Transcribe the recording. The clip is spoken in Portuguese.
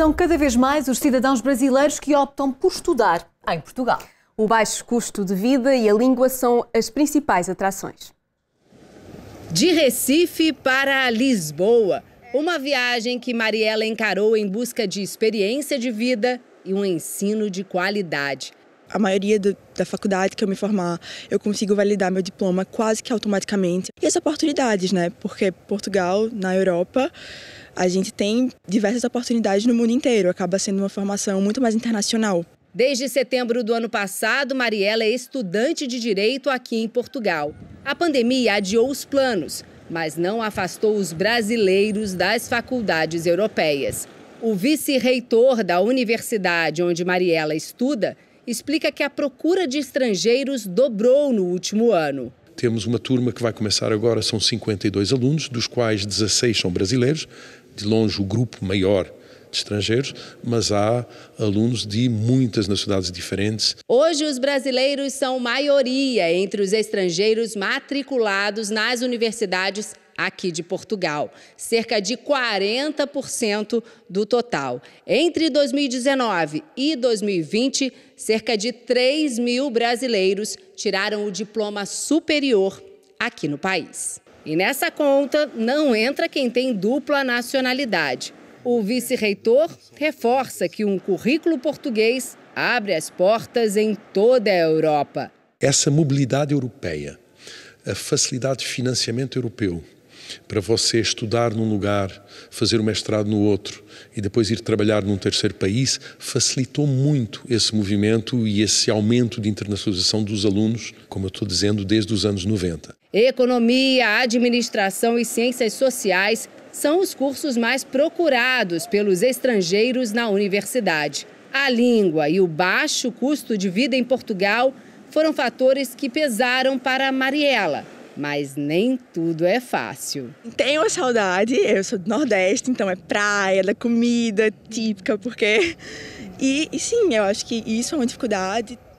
São cada vez mais os cidadãos brasileiros que optam por estudar em Portugal. O baixo custo de vida e a língua são as principais atrações. De Recife para Lisboa, uma viagem que Mariela encarou em busca de experiência de vida e um ensino de qualidade a maioria do, da faculdade que eu me formar, eu consigo validar meu diploma quase que automaticamente. E as oportunidades, né? Porque Portugal, na Europa, a gente tem diversas oportunidades no mundo inteiro, acaba sendo uma formação muito mais internacional. Desde setembro do ano passado, Mariela é estudante de direito aqui em Portugal. A pandemia adiou os planos, mas não afastou os brasileiros das faculdades europeias. O vice-reitor da universidade onde Mariela estuda explica que a procura de estrangeiros dobrou no último ano. Temos uma turma que vai começar agora, são 52 alunos, dos quais 16 são brasileiros, de longe o grupo maior de estrangeiros, mas há alunos de muitas nacionalidades diferentes. Hoje, os brasileiros são maioria entre os estrangeiros matriculados nas universidades aqui de Portugal, cerca de 40% do total. Entre 2019 e 2020, cerca de 3 mil brasileiros tiraram o diploma superior aqui no país. E nessa conta não entra quem tem dupla nacionalidade. O vice-reitor reforça que um currículo português abre as portas em toda a Europa. Essa mobilidade europeia, a facilidade de financiamento europeu, para você estudar num lugar, fazer o mestrado no outro e depois ir trabalhar num terceiro país, facilitou muito esse movimento e esse aumento de internacionalização dos alunos, como eu estou dizendo, desde os anos 90. Economia, administração e ciências sociais são os cursos mais procurados pelos estrangeiros na universidade. A língua e o baixo custo de vida em Portugal foram fatores que pesaram para Mariela, mas nem tudo é fácil. Tenho a saudade, eu sou do Nordeste, então é praia, da comida típica, porque. E, e sim, eu acho que isso é uma dificuldade